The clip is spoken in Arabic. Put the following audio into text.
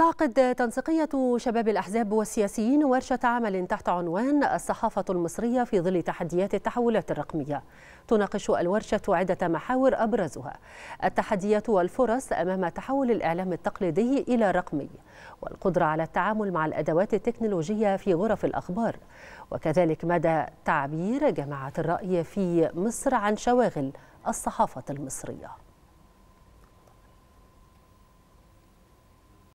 تعقد تنسيقية شباب الأحزاب والسياسيين ورشة عمل تحت عنوان الصحافة المصرية في ظل تحديات التحولات الرقمية تناقش الورشة عدة محاور أبرزها التحديات والفرص أمام تحول الإعلام التقليدي إلى رقمي والقدرة على التعامل مع الأدوات التكنولوجية في غرف الأخبار وكذلك مدى تعبير جماعة الرأي في مصر عن شواغل الصحافة المصرية